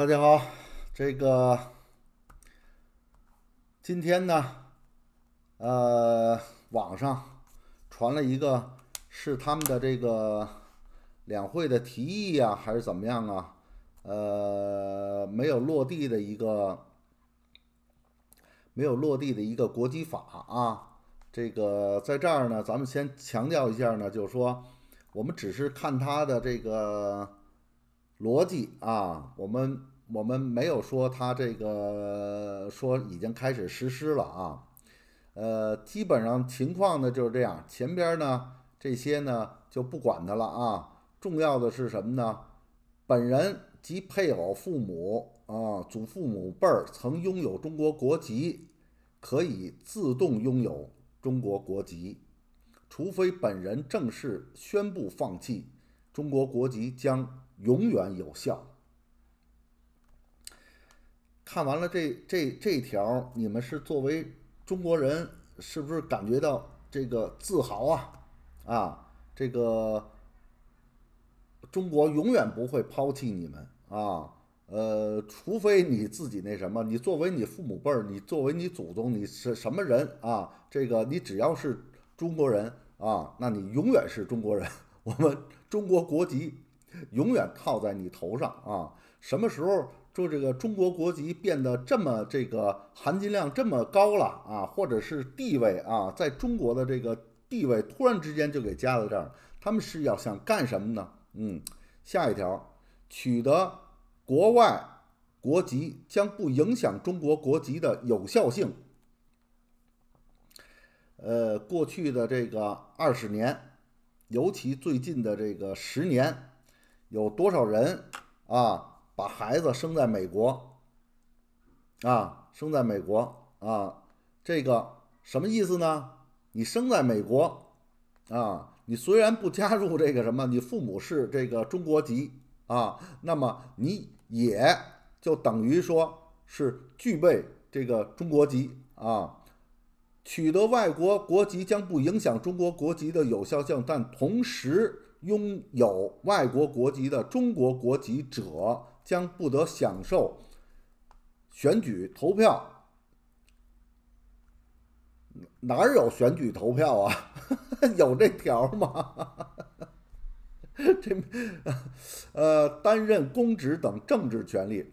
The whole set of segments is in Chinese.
大家好，这个今天呢，呃，网上传了一个是他们的这个两会的提议啊，还是怎么样啊？呃，没有落地的一个，没有落地的一个国籍法啊。这个在这儿呢，咱们先强调一下呢，就是说我们只是看它的这个逻辑啊，我们。我们没有说他这个说已经开始实施了啊，呃，基本上情况呢就是这样。前边呢这些呢就不管他了啊。重要的是什么呢？本人及配偶、父母啊、祖父母辈儿曾拥有中国国籍，可以自动拥有中国国籍，除非本人正式宣布放弃中国国籍，将永远有效。看完了这这这条，你们是作为中国人，是不是感觉到这个自豪啊？啊，这个中国永远不会抛弃你们啊！呃，除非你自己那什么，你作为你父母辈儿，你作为你祖宗，你是什么人啊？这个你只要是中国人啊，那你永远是中国人，我们中国国籍永远套在你头上啊！什么时候？说这个中国国籍变得这么这个含金量这么高了啊，或者是地位啊，在中国的这个地位突然之间就给加在这儿，他们是要想干什么呢？嗯，下一条，取得国外国籍将不影响中国国籍的有效性。呃，过去的这个二十年，尤其最近的这个十年，有多少人啊？把孩子生在美国，啊，生在美国，啊，这个什么意思呢？你生在美国，啊，你虽然不加入这个什么，你父母是这个中国籍，啊，那么你也就等于说是具备这个中国籍，啊，取得外国国籍将不影响中国国籍的有效性，但同时拥有外国国籍的中国国籍者。将不得享受选举投票，哪有选举投票啊？有这条吗？这呃，担任公职等政治权利，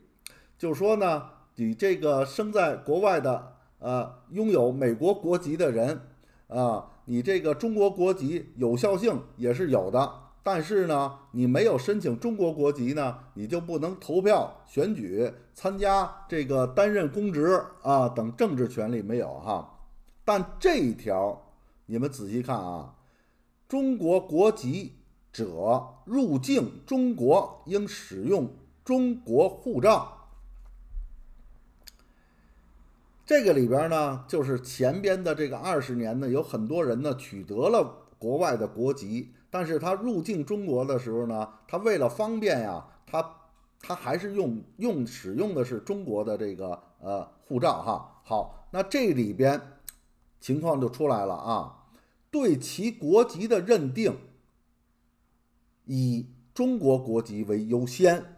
就说呢，你这个生在国外的呃，拥有美国国籍的人啊，你这个中国国籍有效性也是有的。但是呢，你没有申请中国国籍呢，你就不能投票选举、参加这个担任公职啊等政治权利没有哈。但这一条你们仔细看啊，中国国籍者入境中国应使用中国护照。这个里边呢，就是前边的这个二十年呢，有很多人呢取得了国外的国籍。但是他入境中国的时候呢，他为了方便呀，他他还是用用使用的是中国的这个呃护照哈。好，那这里边情况就出来了啊，对其国籍的认定以中国国籍为优先，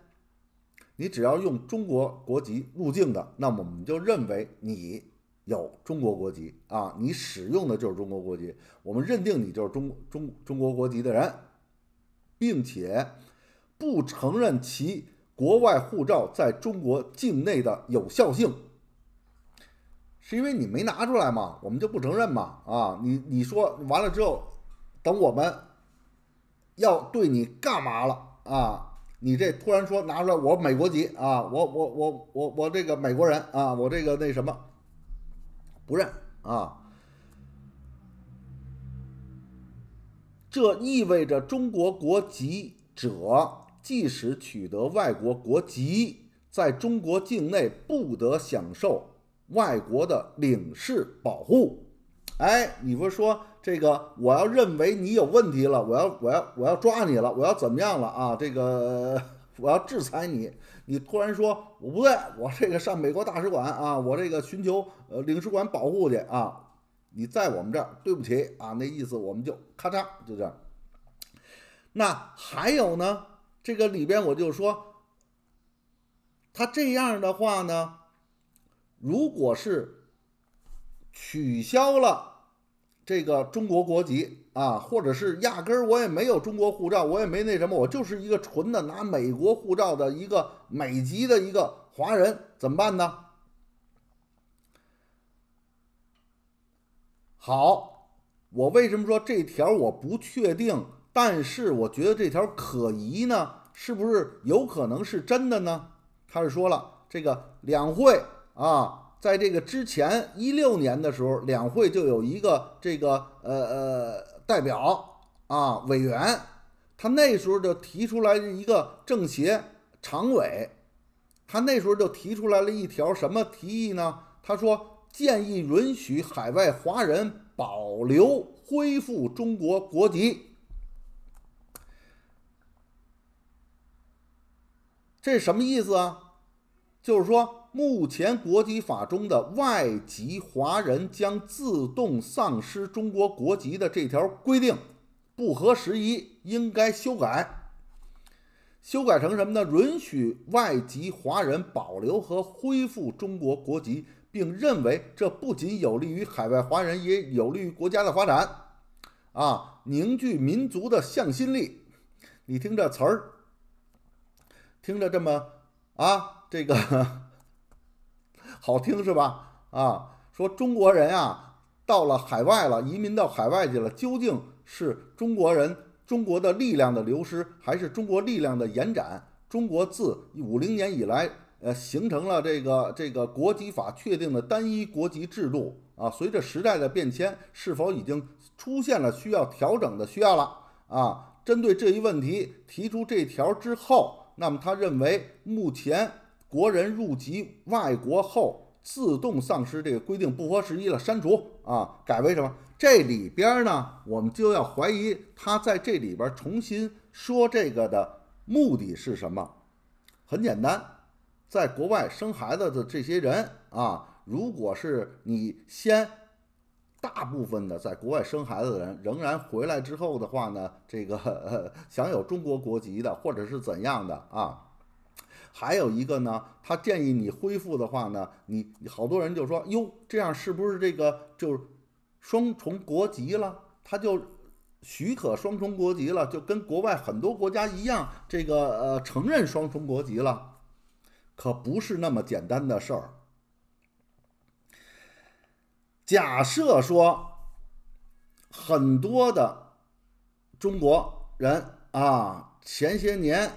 你只要用中国国籍入境的，那么我们就认为你。有中国国籍啊，你使用的就是中国国籍，我们认定你就是中中中国国籍的人，并且不承认其国外护照在中国境内的有效性，是因为你没拿出来嘛，我们就不承认嘛啊，你你说完了之后，等我们要对你干嘛了啊？你这突然说拿出来，我美国籍啊，我我我我我这个美国人啊，我这个那什么？不认啊！这意味着中国国籍者即使取得外国国籍，在中国境内不得享受外国的领事保护。哎，你不是说这个，我要认为你有问题了，我要我要我要抓你了，我要怎么样了啊？这个 我要制裁你。你突然说我不对，我这个上美国大使馆啊，我这个寻求呃领事馆保护去啊，你在我们这儿对不起啊，那意思我们就咔嚓就这样。那还有呢，这个里边我就说，他这样的话呢，如果是取消了。这个中国国籍啊，或者是压根儿我也没有中国护照，我也没那什么，我就是一个纯的拿美国护照的一个美籍的一个华人，怎么办呢？好，我为什么说这条我不确定，但是我觉得这条可疑呢？是不是有可能是真的呢？他是说了，这个两会啊。在这个之前一六年的时候，两会就有一个这个呃呃代表啊委员，他那时候就提出来一个政协常委，他那时候就提出来了一条什么提议呢？他说建议允许海外华人保留恢复中国国籍。这什么意思啊？就是说。目前国籍法中的外籍华人将自动丧失中国国籍的这条规定不合时宜，应该修改。修改成什么呢？允许外籍华人保留和恢复中国国籍，并认为这不仅有利于海外华人，也有利于国家的发展。啊，凝聚民族的向心力。你听这词儿，听着这么啊，这个。好听是吧？啊，说中国人啊，到了海外了，移民到海外去了，究竟是中国人中国的力量的流失，还是中国力量的延展？中国自五零年以来，呃，形成了这个这个国籍法确定的单一国籍制度啊，随着时代的变迁，是否已经出现了需要调整的需要了？啊，针对这一问题提出这条之后，那么他认为目前。国人入籍外国后自动丧失这个规定不合时宜了，删除啊，改为什么？这里边呢，我们就要怀疑他在这里边重新说这个的目的是什么？很简单，在国外生孩子的这些人啊，如果是你先大部分的在国外生孩子的人仍然回来之后的话呢，这个享有中国国籍的或者是怎样的啊？还有一个呢，他建议你恢复的话呢，你好多人就说哟，这样是不是这个就是双重国籍了？他就许可双重国籍了，就跟国外很多国家一样，这个呃承认双重国籍了，可不是那么简单的事儿。假设说很多的中国人啊，前些年。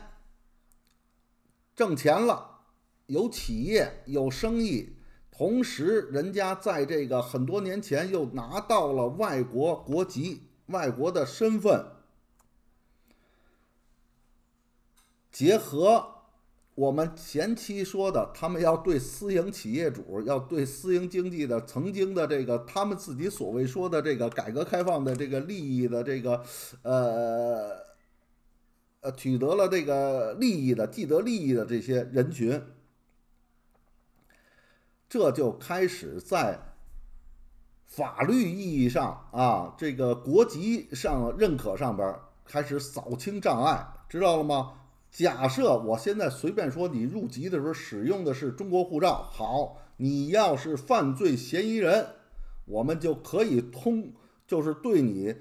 挣钱了，有企业有生意，同时人家在这个很多年前又拿到了外国国籍、外国的身份，结合我们前期说的，他们要对私营企业主要对私营经济的曾经的这个他们自己所谓说的这个改革开放的这个利益的这个，呃。呃，取得了这个利益的既得利益的这些人群，这就开始在法律意义上啊，这个国籍上认可上边开始扫清障碍，知道了吗？假设我现在随便说你入籍的时候使用的是中国护照，好，你要是犯罪嫌疑人，我们就可以通，就是对你。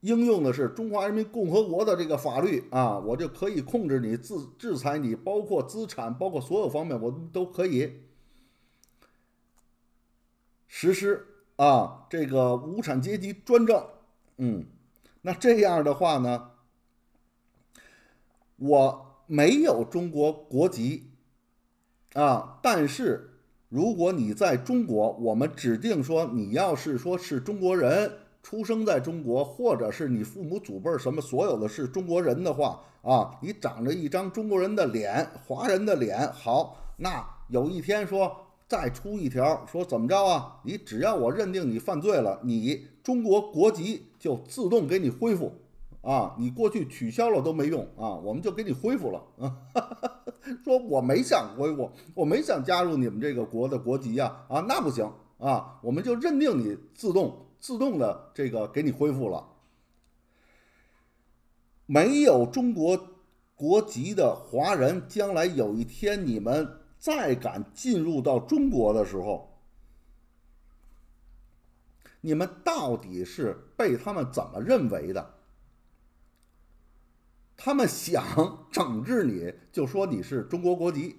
应用的是中华人民共和国的这个法律啊，我就可以控制你、制制裁你，包括资产，包括所有方面，我都可以实施啊。这个无产阶级专政，嗯，那这样的话呢，我没有中国国籍啊，但是如果你在中国，我们指定说你要是说是中国人。出生在中国，或者是你父母祖辈什么所有的是中国人的话啊，你长着一张中国人的脸，华人的脸，好，那有一天说再出一条说怎么着啊？你只要我认定你犯罪了，你中国国籍就自动给你恢复啊，你过去取消了都没用啊，我们就给你恢复了。说我没想恢复，我没想加入你们这个国的国籍呀啊，那不行啊，我们就认定你自动。自动的，这个给你恢复了。没有中国国籍的华人，将来有一天你们再敢进入到中国的时候，你们到底是被他们怎么认为的？他们想整治你，就说你是中国国籍，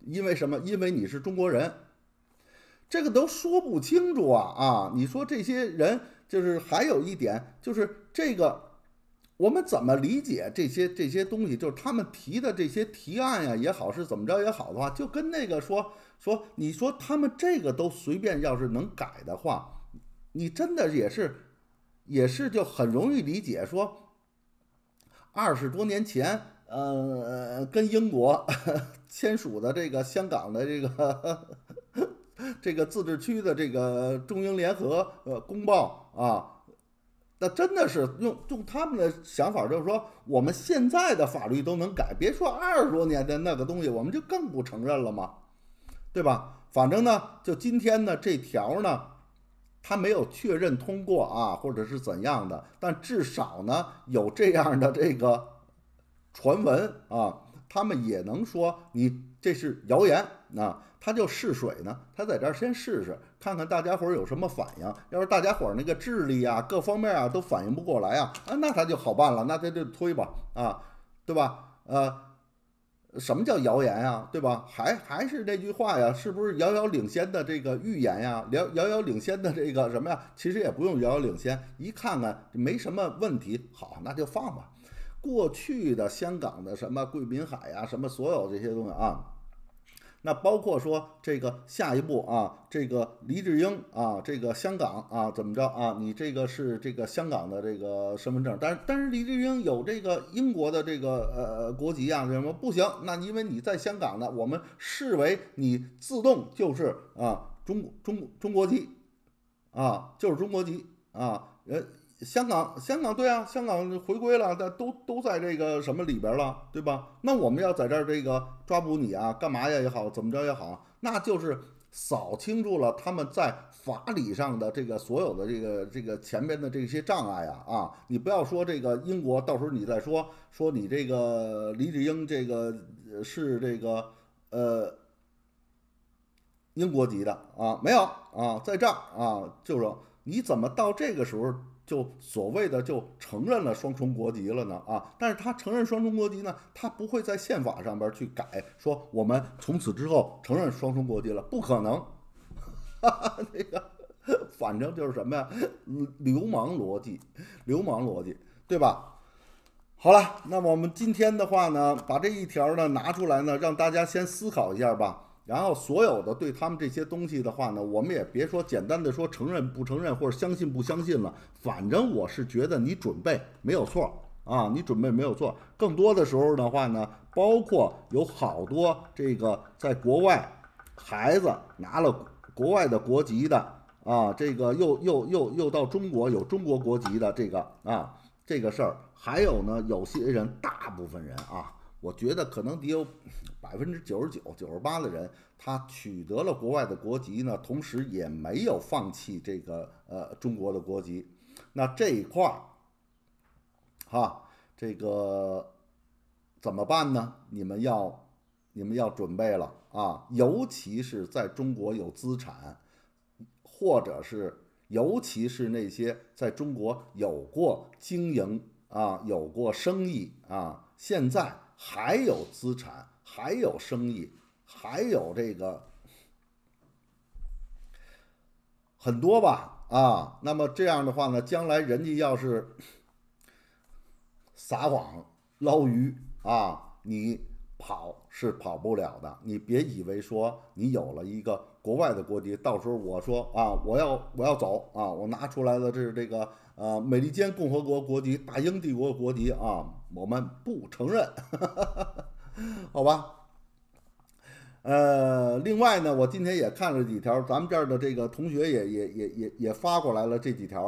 因为什么？因为你是中国人。这个都说不清楚啊啊！你说这些人就是还有一点，就是这个，我们怎么理解这些这些东西？就是他们提的这些提案呀也好，是怎么着也好的话，就跟那个说说，你说他们这个都随便，要是能改的话，你真的也是也是就很容易理解说，二十多年前，呃，跟英国 签署的这个香港的这个。这个自治区的这个中英联合呃公报啊，那真的是用用他们的想法，就是说我们现在的法律都能改，别说二十多年的那个东西，我们就更不承认了嘛，对吧？反正呢，就今天呢这条呢，它没有确认通过啊，或者是怎样的，但至少呢有这样的这个传闻啊，他们也能说你这是谣言啊。他就试水呢，他在这儿先试试，看看大家伙儿有什么反应。要是大家伙儿那个智力啊、各方面啊都反应不过来啊，啊，那他就好办了，那他就推吧，啊，对吧？呃，什么叫谣言啊，对吧？还还是那句话呀，是不是遥遥领先的这个预言呀？遥遥领先的这个什么呀？其实也不用遥遥领先，一看看没什么问题，好，那就放吧。过去的香港的什么贵宾海呀，什么所有这些东西啊。那包括说这个下一步啊，这个李志英啊，这个香港啊怎么着啊？你这个是这个香港的这个身份证，但是但是李志英有这个英国的这个呃国籍啊什么不行？那因为你在香港呢，我们视为你自动就是啊中中中国籍啊，就是中国籍啊呃。香港，香港，对啊，香港回归了，都都在这个什么里边了，对吧？那我们要在这儿这个抓捕你啊，干嘛呀也好，怎么着也好，那就是扫清楚了他们在法理上的这个所有的这个这个前边的这些障碍啊啊！你不要说这个英国，到时候你再说说你这个李志英这个是这个呃英国籍的啊？没有啊，在这儿啊，就说你怎么到这个时候？就所谓的就承认了双重国籍了呢啊，但是他承认双重国籍呢，他不会在宪法上边去改，说我们从此之后承认双重国籍了，不可能。哈哈，那个反正就是什么呀，流氓逻辑，流氓逻辑，对吧？好了，那我们今天的话呢，把这一条呢拿出来呢，让大家先思考一下吧。然后所有的对他们这些东西的话呢，我们也别说简单的说承认不承认或者相信不相信了，反正我是觉得你准备没有错啊，你准备没有错。更多的时候的话呢，包括有好多这个在国外孩子拿了国外的国籍的啊，这个又又又又到中国有中国国籍的这个啊这个事儿，还有呢有些人，大部分人啊。我觉得可能得有百分之九十九、九十八的人，他取得了国外的国籍呢，同时也没有放弃这个呃中国的国籍。那这一块儿，哈，这个怎么办呢？你们要，你们要准备了啊！尤其是在中国有资产，或者是尤其是那些在中国有过经营啊、有过生意啊，现在。还有资产，还有生意，还有这个很多吧啊。那么这样的话呢，将来人家要是撒网捞鱼啊，你跑是跑不了的。你别以为说你有了一个国外的国籍，到时候我说啊，我要我要走啊，我拿出来的这是这个呃，美利坚共和国国籍，大英帝国国籍啊。我们不承认，好吧？呃，另外呢，我今天也看了几条，咱们这儿的这个同学也也也也也发过来了这几条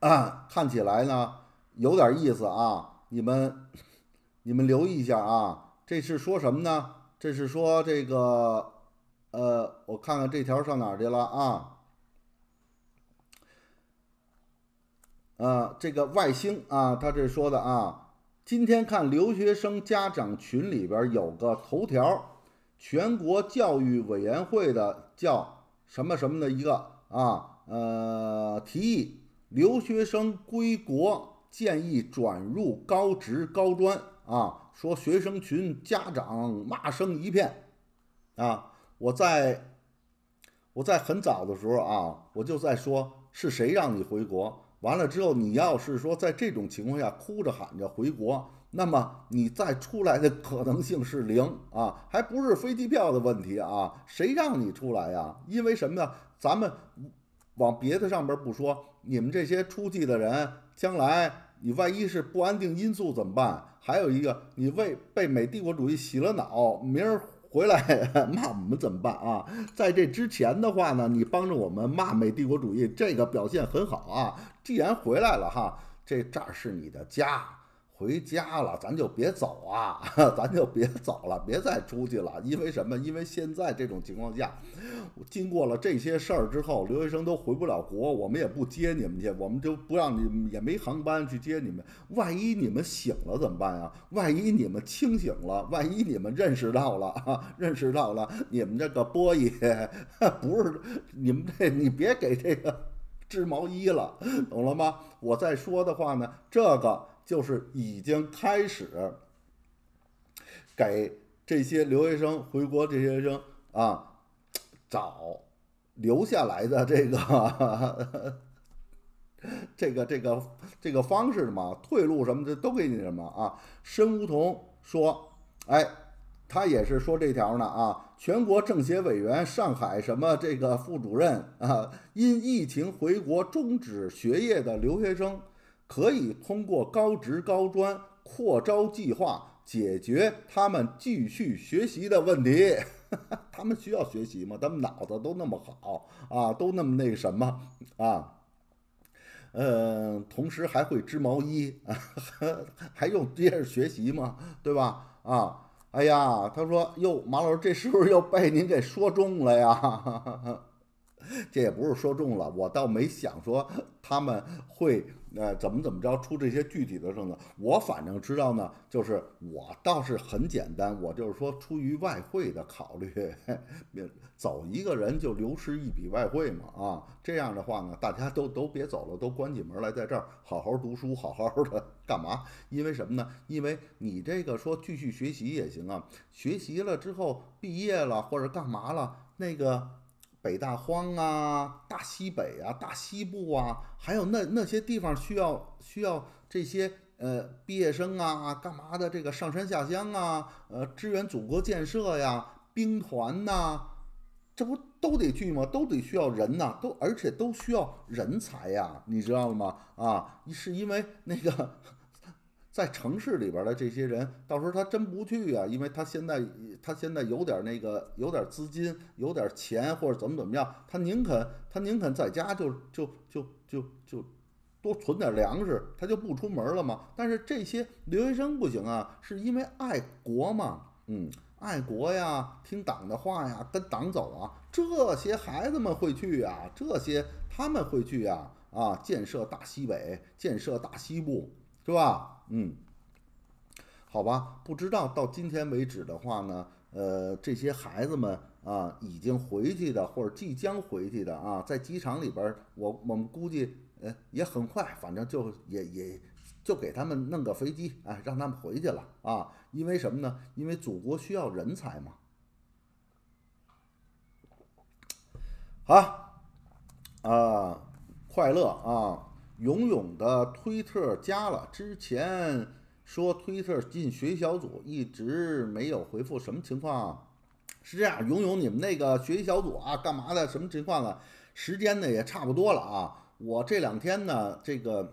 啊，看起来呢有点意思啊，你们你们留意一下啊，这是说什么呢？这是说这个，呃，我看看这条上哪去了啊？呃，这个外星啊，他这说的啊。今天看留学生家长群里边有个头条，全国教育委员会的叫什么什么的一个啊呃提议，留学生归国建议转入高职高专啊，说学生群家长骂声一片啊，我在我在很早的时候啊，我就在说是谁让你回国？完了之后，你要是说在这种情况下哭着喊着回国，那么你再出来的可能性是零啊，还不是飞机票的问题啊？谁让你出来呀？因为什么呢？咱们往别的上边不说，你们这些出去的人，将来你万一是不安定因素怎么办？还有一个，你为被美帝国主义洗了脑，明儿。回来骂 我们怎么办啊？在这之前的话呢，你帮着我们骂美帝国主义，这个表现很好啊。既然回来了哈，这这儿是你的家。回家了，咱就别走啊，咱就别走了，别再出去了。因为什么？因为现在这种情况下，经过了这些事儿之后，留学生都回不了国，我们也不接你们去，我们就不让你，也没航班去接你们。万一你们醒了怎么办呀？万一你们清醒了，万一你们认识到了，认识到了，你们这个波爷 不是你们这，你别给这个织毛衣了，懂了吗？我再说的话呢，这个。就是已经开始给这些留学生回国，些学生啊，找留下来的这个 这个这个这个方式嘛，退路什么的都给你什么啊？申梧桐说：“哎，他也是说这条呢啊，全国政协委员、上海什么这个副主任啊，因疫情回国终止学业的留学生。”可以通过高职高专扩招计划解决他们继续学习的问题。他们需要学习吗？他们脑子都那么好啊，都那么那什么啊？嗯，同时还会织毛衣，还用接着学习吗？对吧？啊，哎呀，他说哟，马老师，这是不是又被您给说中了呀？这也不是说中了，我倒没想说他们会。那怎么怎么着出这些具体的政策？我反正知道呢，就是我倒是很简单，我就是说出于外汇的考虑，走一个人就流失一笔外汇嘛啊，这样的话呢，大家都都别走了，都关起门来在这儿好好读书，好好的干嘛？因为什么呢？因为你这个说继续学习也行啊，学习了之后毕业了或者干嘛了那个。北大荒啊，大西北啊，大西部啊，还有那那些地方需要需要这些呃毕业生啊，干嘛的这个上山下乡啊，呃支援祖国建设呀，兵团呐，这不都得去吗？都得需要人呐，都而且都需要人才呀，你知道了吗？啊，是因为那个。在城市里边的这些人，到时候他真不去啊，因为他现在他现在有点那个，有点资金，有点钱，或者怎么怎么样，他宁肯他宁肯在家就就就就就多存点粮食，他就不出门了嘛。但是这些留学生不行啊，是因为爱国嘛，嗯，爱国呀，听党的话呀，跟党走啊，这些孩子们会去呀，这些他们会去呀，啊，建设大西北，建设大西部。是吧？嗯，好吧，不知道到今天为止的话呢，呃，这些孩子们啊，已经回去的或者即将回去的啊，在机场里边，我我们估计，呃，也很快，反正就也也就给他们弄个飞机，哎，让他们回去了啊。因为什么呢？因为祖国需要人才嘛。好，啊，快乐啊。勇勇的推特加了，之前说推特进学习小组，一直没有回复，什么情况是这样，勇勇，你们那个学习小组啊，干嘛的？什么情况了？时间呢也差不多了啊。我这两天呢，这个，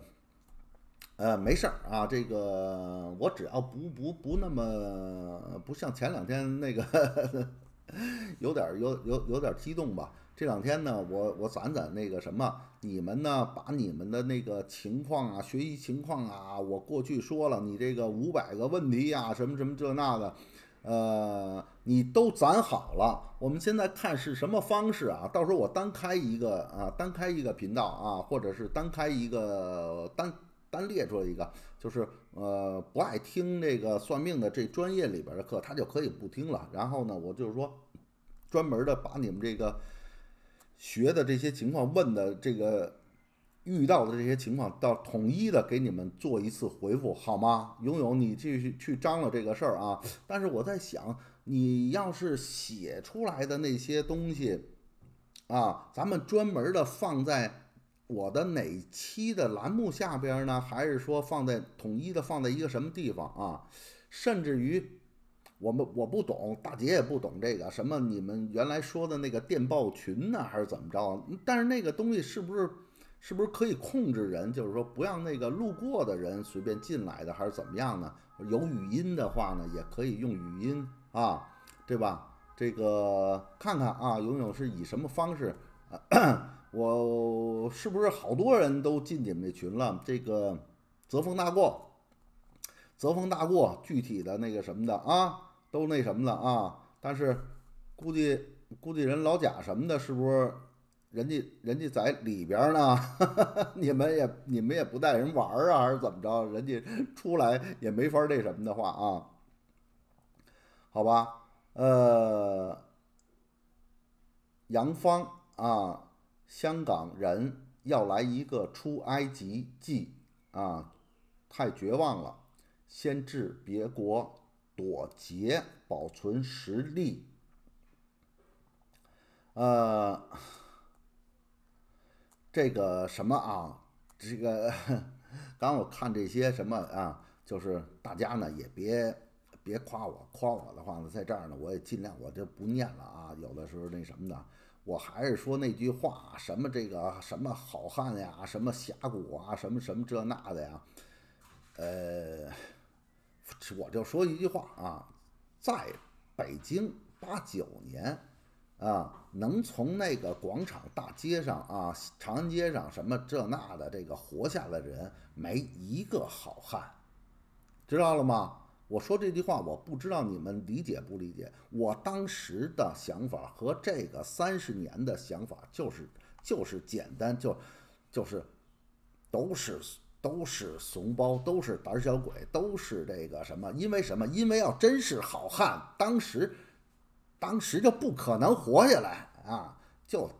呃，没事儿啊，这个我只要不不不那么不像前两天那个 有点有有有点激动吧。这两天呢，我我攒攒那个什么，你们呢，把你们的那个情况啊，学习情况啊，我过去说了，你这个五百个问题啊，什么什么这那的，呃，你都攒好了。我们现在看是什么方式啊？到时候我单开一个，啊，单开一个频道啊，或者是单开一个，单单列出来一个，就是呃，不爱听这个算命的这专业里边的课，他就可以不听了。然后呢，我就是说，专门的把你们这个。学的这些情况，问的这个遇到的这些情况，到统一的给你们做一次回复，好吗？勇勇，你继续去张罗这个事儿啊！但是我在想，你要是写出来的那些东西啊，咱们专门的放在我的哪期的栏目下边呢？还是说放在统一的放在一个什么地方啊？甚至于。我们我不懂，大姐也不懂这个什么你们原来说的那个电报群呢，还是怎么着？但是那个东西是不是是不是可以控制人？就是说不让那个路过的人随便进来的，还是怎么样呢？有语音的话呢，也可以用语音啊，对吧？这个看看啊，勇勇是以什么方式？我是不是好多人都进你们群了？这个泽峰大过，泽峰大过，具体的那个什么的啊？都那什么了啊？但是估计估计人老贾什么的，是不是？人家人家在里边呢，你们也你们也不带人玩啊，还是怎么着？人家出来也没法那什么的话啊？好吧，呃，杨芳啊，香港人要来一个出埃及记啊，太绝望了，先治别国。躲劫，保存实力。呃，这个什么啊？这个刚我看这些什么啊？就是大家呢也别别夸我，夸我的话呢，在这儿呢我也尽量我就不念了啊。有的时候那什么的，我还是说那句话：什么这个什么好汉呀，什么峡谷啊，什么什么这那的呀，呃。我就说一句话啊，在北京八九年啊，能从那个广场大街上啊、长安街上什么这那的这个活下来的人，没一个好汉，知道了吗？我说这句话，我不知道你们理解不理解。我当时的想法和这个三十年的想法，就是就是简单，就就是都是。都是怂包，都是胆小鬼，都是这个什么？因为什么？因为要真是好汉，当时，当时就不可能活下来啊！就，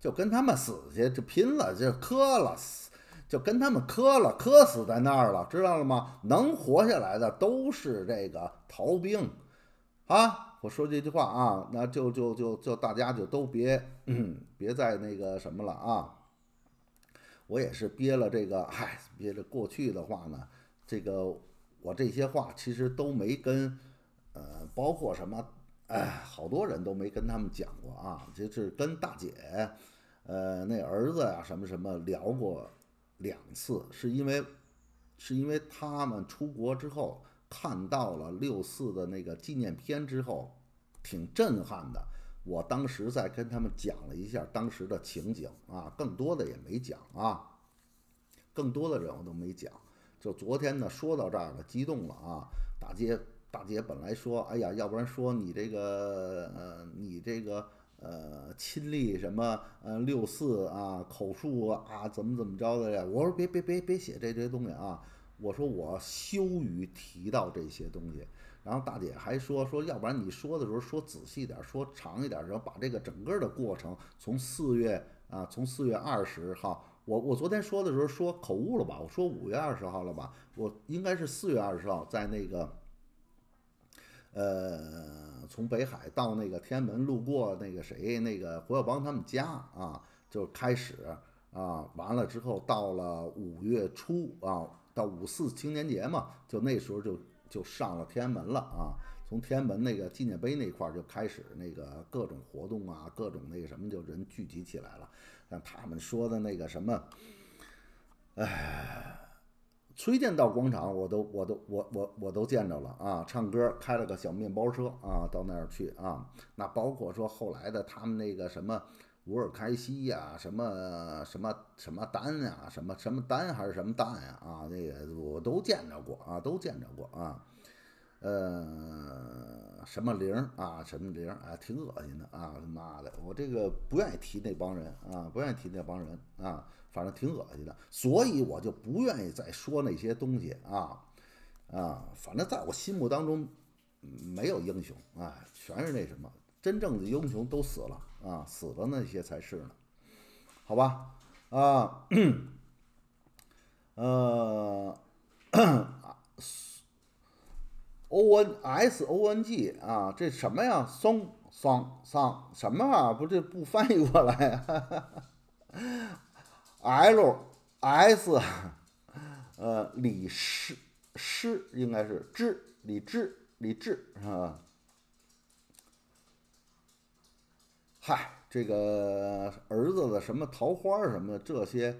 就跟他们死去，就拼了，就磕了死，就跟他们磕了，磕死在那儿了，知道了吗？能活下来的都是这个逃兵啊！我说这句话啊，那就就就就大家就都别，别再那个什么了啊！我也是憋了这个，嗨，憋着过去的话呢，这个我这些话其实都没跟，呃，包括什么，哎，好多人都没跟他们讲过啊，就是跟大姐，呃，那儿子呀什么什么聊过两次，是因为，是因为他们出国之后看到了六四的那个纪念片之后，挺震撼的。我当时在跟他们讲了一下当时的情景啊，更多的也没讲啊，更多的人我都没讲。就昨天呢，说到这儿了，激动了啊！大姐，大姐本来说，哎呀，要不然说你这个，呃，你这个，呃，亲历什么，呃，六四啊，口述啊，怎么怎么着的呀？我说别别别别写这些东西啊！我说我羞于提到这些东西。然后大姐还说说，要不然你说的时候说仔细点儿，说长一点儿，然后把这个整个的过程从四月啊，从四月二十号，我我昨天说的时候说口误了吧？我说五月二十号了吧？我应该是四月二十号，在那个，呃，从北海到那个天安门路过那个谁那个胡耀邦他们家啊，就开始啊，完了之后到了五月初啊，到五四青年节嘛，就那时候就。就上了天安门了啊！从天安门那个纪念碑那块儿就开始那个各种活动啊，各种那个什么就人聚集起来了。那他们说的那个什么，哎，崔健到广场，我都我都我我我都见着了啊！唱歌开了个小面包车啊，到那儿去啊。那包括说后来的他们那个什么。乌尔开西呀，什么什么什么丹啊，什么什么丹还是什么蛋呀啊，那个我都见着过啊，都见着过啊，呃，什么灵儿啊，什么灵儿啊，挺恶心的啊，他妈的，我这个不愿意提那帮人啊，不愿意提那帮人啊，反正挺恶心的，所以我就不愿意再说那些东西啊啊，反正在我心目当中没有英雄啊，全是那什么。真正的英雄都死了啊，死了那些才是呢，好吧？啊，呃，o n s o n g 啊，这什么呀？松桑桑什么啊？不这不翻译过来？l s，呃，李诗诗应该是知李知李智是吧？嗨，这个儿子的什么桃花儿什么的这些，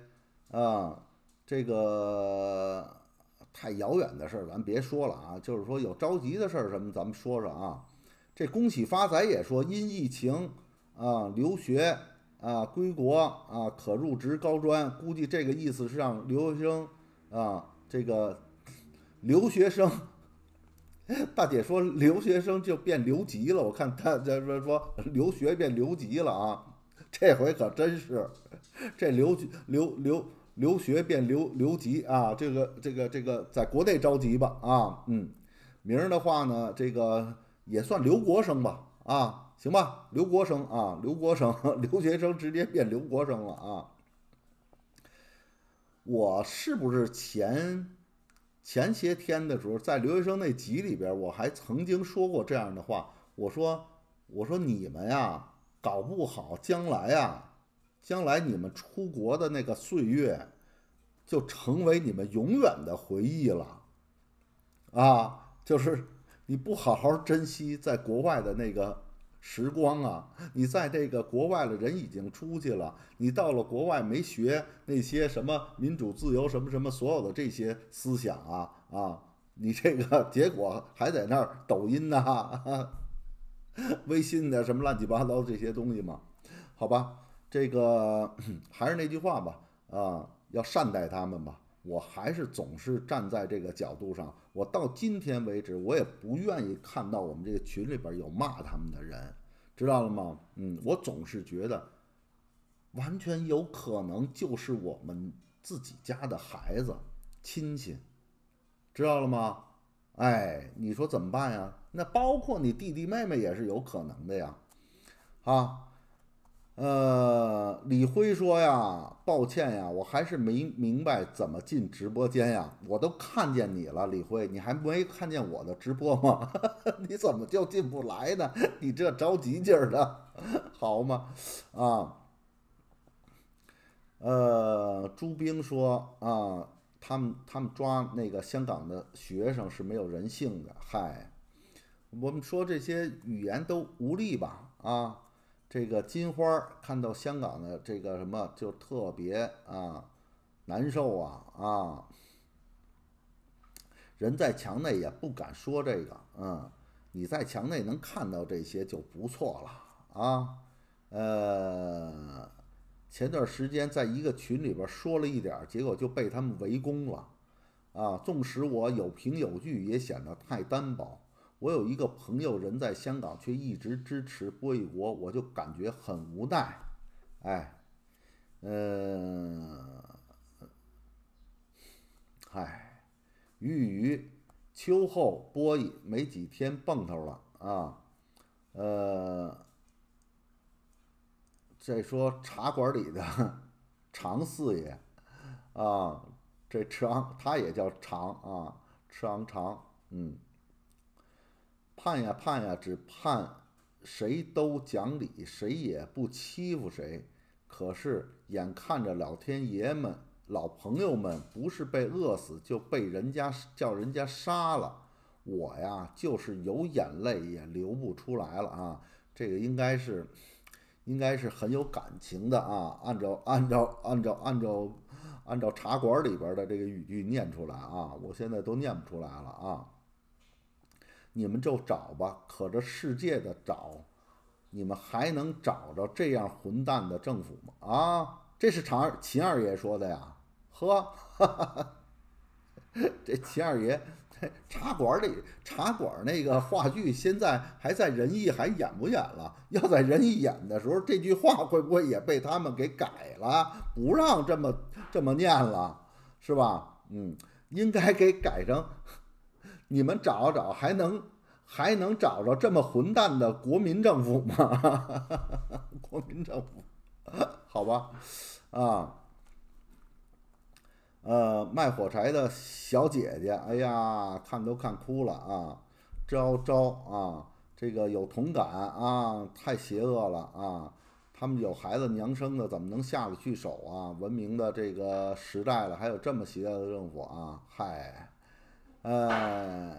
啊，这个太遥远的事儿咱别说了啊。就是说有着急的事儿什么，咱们说说啊。这恭喜发财也说因疫情啊，留学啊，归国啊，可入职高专。估计这个意思是让留学生啊，这个留学生。大姐说留学生就变留级了，我看大家说说留学变留级了啊，这回可真是，这留留留留学变留留级啊，这个这个这个在国内着急吧啊，嗯，明儿的话呢，这个也算留国生吧啊，行吧，留国生啊，留国生，留学生直接变留国生了啊，我是不是前？前些天的时候，在留学生那集里边，我还曾经说过这样的话。我说，我说你们呀，搞不好将来啊，将来你们出国的那个岁月，就成为你们永远的回忆了。啊，就是你不好好珍惜在国外的那个。时光啊，你在这个国外的人已经出去了，你到了国外没学那些什么民主自由什么什么，所有的这些思想啊啊，你这个结果还在那儿抖音呐、微信的什么乱七八糟这些东西嘛，好吧，这个 还是那句话吧啊，要善待他们吧，我还是总是站在这个角度上。我到今天为止，我也不愿意看到我们这个群里边有骂他们的人，知道了吗？嗯，我总是觉得，完全有可能就是我们自己家的孩子、亲戚，知道了吗？哎，你说怎么办呀？那包括你弟弟妹妹也是有可能的呀，啊。呃，李辉说呀，抱歉呀，我还是没明白怎么进直播间呀。我都看见你了，李辉，你还没看见我的直播吗？你怎么就进不来呢？你这着急劲儿的，好吗？啊，呃，朱兵说啊，他们他们抓那个香港的学生是没有人性的。嗨，我们说这些语言都无力吧？啊。这个金花看到香港的这个什么就特别啊难受啊啊！人在墙内也不敢说这个，嗯，你在墙内能看到这些就不错了啊。呃，前段时间在一个群里边说了一点，结果就被他们围攻了啊。纵使我有凭有据，也显得太单薄。我有一个朋友，人在香港，却一直支持波一国，我就感觉很无奈。哎，嗯，哎，鱼鱼，秋后波立没几天蹦头了啊。呃，再说茶馆里的 常四爷啊，这 c 昂他也叫常啊 c 昂常，嗯。盼呀盼呀，只盼谁都讲理，谁也不欺负谁。可是眼看着老天爷们、老朋友们不是被饿死，就被人家叫人家杀了。我呀，就是有眼泪也流不出来了啊！这个应该是，应该是很有感情的啊。按照按照按照按照按照茶馆里边的这个语句念出来啊，我现在都念不出来了啊。你们就找吧，可这世界的找，你们还能找着这样混蛋的政府吗？啊，这是常秦二爷说的呀。呵，这秦二爷茶馆里，茶馆那个话剧现在还在仁义还演不演了？要在仁义演的时候，这句话会不会也被他们给改了，不让这么这么念了，是吧？嗯，应该给改成。你们找找，还能还能找着这么混蛋的国民政府吗？国民政府，好吧，啊，呃，卖火柴的小姐姐，哎呀，看都看哭了啊！招招啊，这个有同感啊，太邪恶了啊！他们有孩子娘生的，怎么能下得去手啊？文明的这个时代了，还有这么邪恶的政府啊？嗨！呃，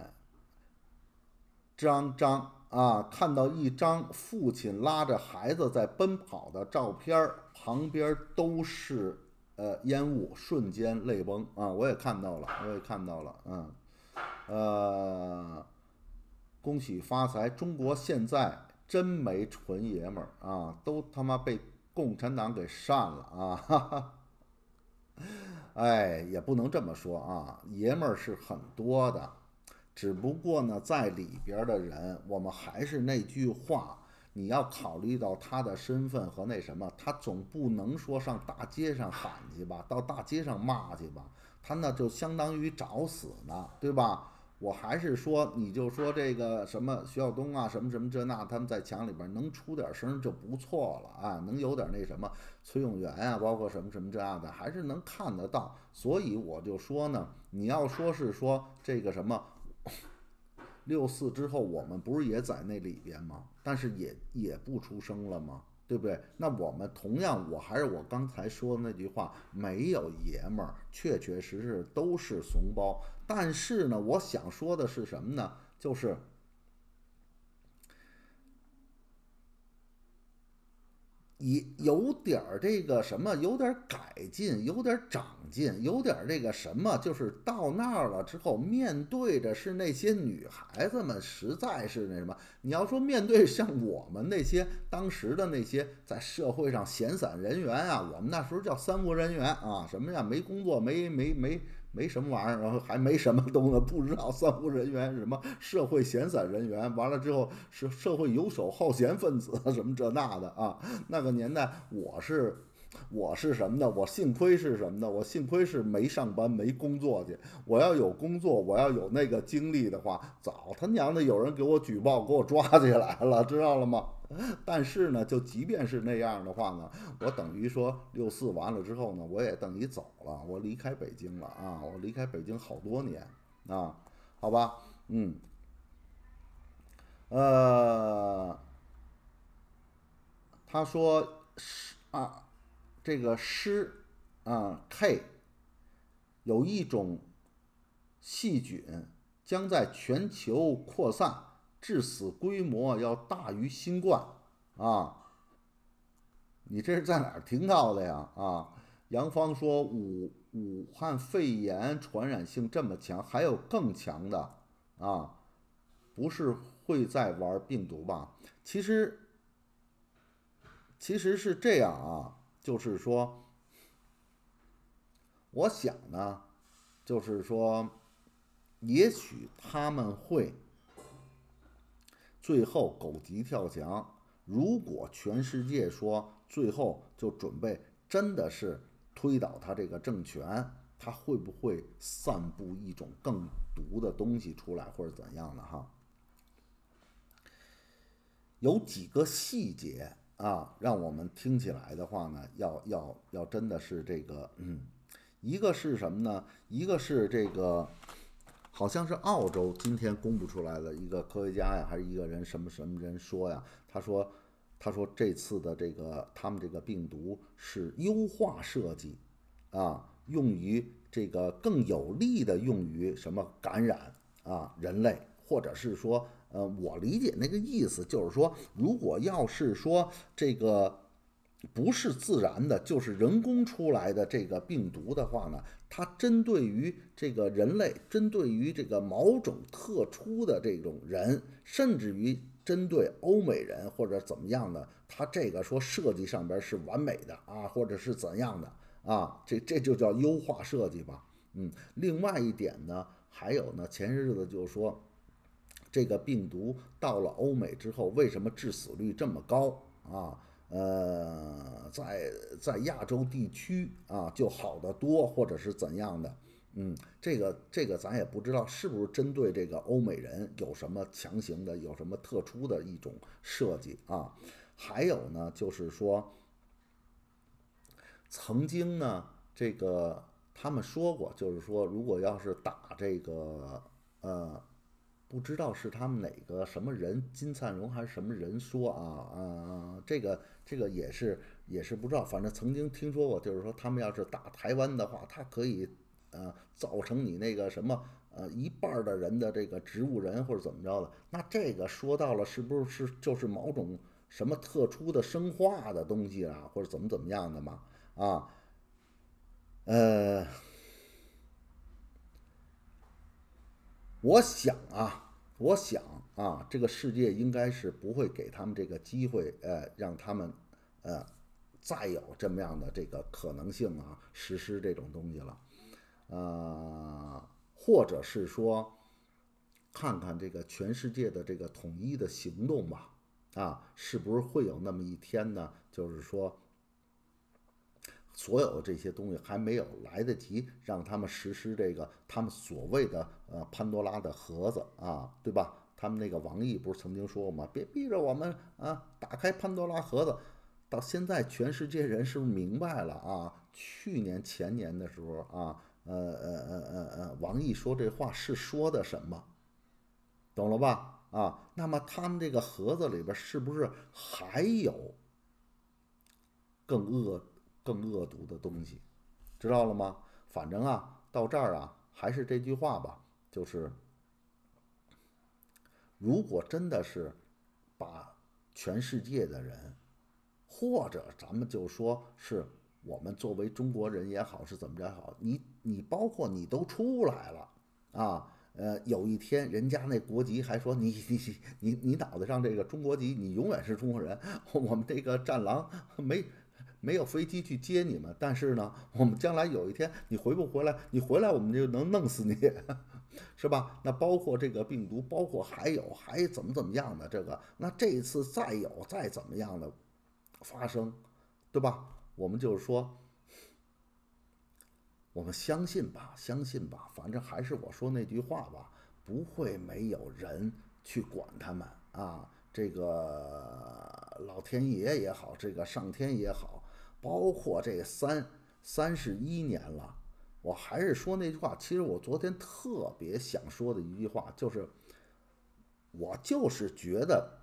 张张啊，看到一张父亲拉着孩子在奔跑的照片儿，旁边都是呃烟雾，瞬间泪崩啊！我也看到了，我也看到了，嗯，呃，恭喜发财！中国现在真没纯爷们儿啊，都他妈被共产党给扇了啊！哈哈。哎，也不能这么说啊，爷们儿是很多的，只不过呢，在里边的人，我们还是那句话，你要考虑到他的身份和那什么，他总不能说上大街上喊去吧，到大街上骂去吧，他那就相当于找死呢，对吧？我还是说，你就说这个什么徐晓东啊，什么什么这那，他们在墙里边能出点声就不错了啊，能有点那什么崔永元啊，包括什么什么这样的，还是能看得到。所以我就说呢，你要说是说这个什么六四之后，我们不是也在那里边吗？但是也也不出声了吗？对不对？那我们同样，我还是我刚才说的那句话，没有爷们儿，确确实实都是怂包。但是呢，我想说的是什么呢？就是。也有点儿这个什么，有点改进，有点长进，有点这个什么，就是到那儿了之后，面对着是那些女孩子们，实在是那什么。你要说面对像我们那些当时的那些在社会上闲散人员啊，我们那时候叫三无人员啊，什么呀，没工作，没没没。没什么玩意儿，然后还没什么东西，不知道 三无人员什么社会闲散人员，完了之后是社会游手好闲分子什么这那的啊。那个年代我是我是什么的，我幸亏是什么的，我幸亏是没上班没工作去。我要有工作，我要有那个精力的话，早他娘的有人给我举报给我抓起来了，知道了吗？但是呢，就即便是那样的话呢，我等于说六四完了之后呢，我也等于走了，我离开北京了啊，我离开北京好多年啊，好吧，嗯，呃，他说是啊，这个诗啊 K 有一种细菌将在全球扩散。致死规模要大于新冠啊！你这是在哪儿听到的呀？啊，杨芳说武武汉肺炎传染性这么强，还有更强的啊？不是会在玩病毒吧？其实，其实是这样啊，就是说，我想呢，就是说，也许他们会。最后狗急跳墙，如果全世界说最后就准备真的是推倒他这个政权，他会不会散布一种更毒的东西出来，或者怎样的哈？有几个细节啊，让我们听起来的话呢，要要要真的是这个，嗯，一个是什么呢？一个是这个。好像是澳洲今天公布出来的一个科学家呀，还是一个人什么什么人说呀？他说，他说这次的这个他们这个病毒是优化设计，啊，用于这个更有利的用于什么感染啊人类，或者是说，呃，我理解那个意思就是说，如果要是说这个。不是自然的，就是人工出来的。这个病毒的话呢，它针对于这个人类，针对于这个某种特殊的这种人，甚至于针对欧美人或者怎么样的，它这个说设计上边是完美的啊，或者是怎样的啊？这这就叫优化设计吧。嗯，另外一点呢，还有呢，前些日子就说，这个病毒到了欧美之后，为什么致死率这么高啊？呃，在在亚洲地区啊，就好的多，或者是怎样的？嗯，这个这个咱也不知道是不是针对这个欧美人有什么强行的，有什么特殊的一种设计啊？还有呢，就是说，曾经呢，这个他们说过，就是说，如果要是打这个呃。不知道是他们哪个什么人，金灿荣还是什么人说啊？嗯，这个这个也是也是不知道，反正曾经听说过，就是说他们要是打台湾的话，他可以呃造成你那个什么呃一半的人的这个植物人或者怎么着的。那这个说到了是不是就是某种什么特殊的生化的东西啊，或者怎么怎么样的嘛？啊，呃。我想啊，我想啊，这个世界应该是不会给他们这个机会，呃，让他们，呃，再有这么样的这个可能性啊，实施这种东西了，呃，或者是说，看看这个全世界的这个统一的行动吧，啊，是不是会有那么一天呢？就是说。所有这些东西还没有来得及让他们实施这个，他们所谓的呃潘多拉的盒子啊，对吧？他们那个王毅不是曾经说过吗？别逼着我们啊打开潘多拉盒子。到现在，全世界人是不是明白了啊？去年前年的时候啊，呃呃呃呃呃，王毅说这话是说的什么？懂了吧？啊，那么他们这个盒子里边是不是还有更恶？更恶毒的东西，知道了吗？反正啊，到这儿啊，还是这句话吧，就是，如果真的是把全世界的人，或者咱们就说是我们作为中国人也好，是怎么着也好，你你包括你都出来了啊，呃，有一天人家那国籍还说你你你你脑袋上这个中国籍，你永远是中国人。我们这个战狼没。没有飞机去接你们，但是呢，我们将来有一天你回不回来？你回来，我们就能弄死你，是吧？那包括这个病毒，包括还有还怎么怎么样的这个，那这一次再有再怎么样的发生，对吧？我们就是说，我们相信吧，相信吧，反正还是我说那句话吧，不会没有人去管他们啊，这个老天爷也好，这个上天也好。包括这三三十一年了，我还是说那句话。其实我昨天特别想说的一句话就是，我就是觉得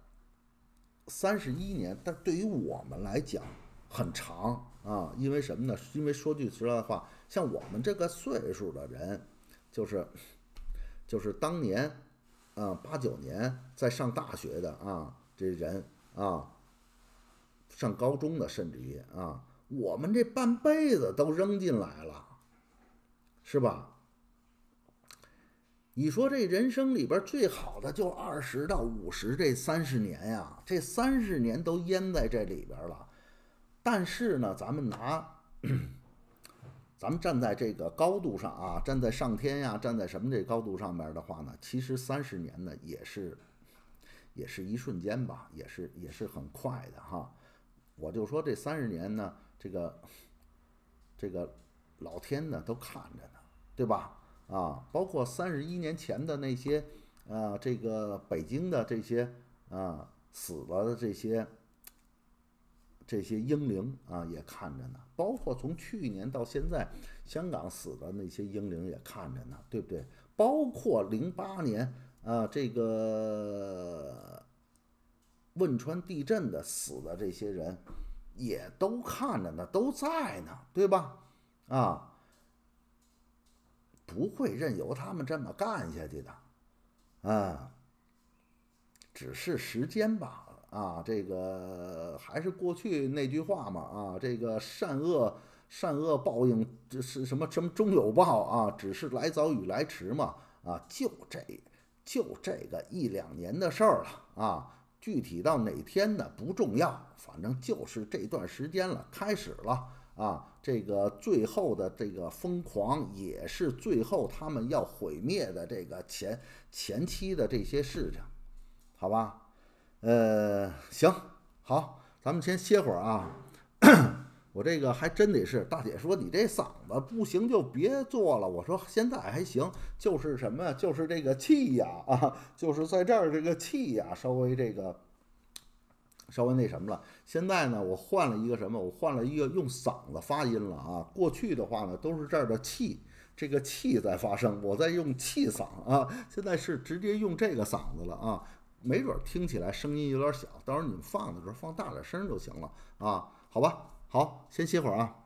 三十一年，但对于我们来讲很长啊。因为什么呢？因为说句实在话，像我们这个岁数的人，就是就是当年啊八九年在上大学的啊这人啊，上高中的甚至于啊。我们这半辈子都扔进来了，是吧？你说这人生里边最好的就二十到五十这三十年呀，这三十年都淹在这里边了。但是呢，咱们拿咱们站在这个高度上啊，站在上天呀，站在什么这高度上面的话呢，其实三十年呢也是也是一瞬间吧，也是也是很快的哈。我就说这三十年呢。这个，这个老天呢都看着呢，对吧？啊，包括三十一年前的那些，啊，这个北京的这些啊死了的这些这些英灵啊也看着呢，包括从去年到现在香港死的那些英灵也看着呢，对不对？包括零八年啊这个汶川地震的死的这些人。也都看着呢，都在呢，对吧？啊，不会任由他们这么干下去的，啊，只是时间吧。啊，这个还是过去那句话嘛，啊，这个善恶善恶报应这是什么什么终有报啊，只是来早与来迟嘛，啊，就这就这个一两年的事儿了啊。具体到哪天呢？不重要，反正就是这段时间了。开始了啊，这个最后的这个疯狂，也是最后他们要毁灭的这个前前期的这些事情，好吧？呃，行，好，咱们先歇会儿啊。我这个还真得是大姐说你这嗓子不行就别做了。我说现在还行，就是什么，就是这个气呀啊，就是在这儿这个气呀，稍微这个稍微那什么了。现在呢，我换了一个什么？我换了一个用嗓子发音了啊。过去的话呢，都是这儿的气，这个气在发声，我在用气嗓啊。现在是直接用这个嗓子了啊，没准听起来声音有点小，到时候你们放的时候放大点声就行了啊，好吧？好，先歇会儿啊。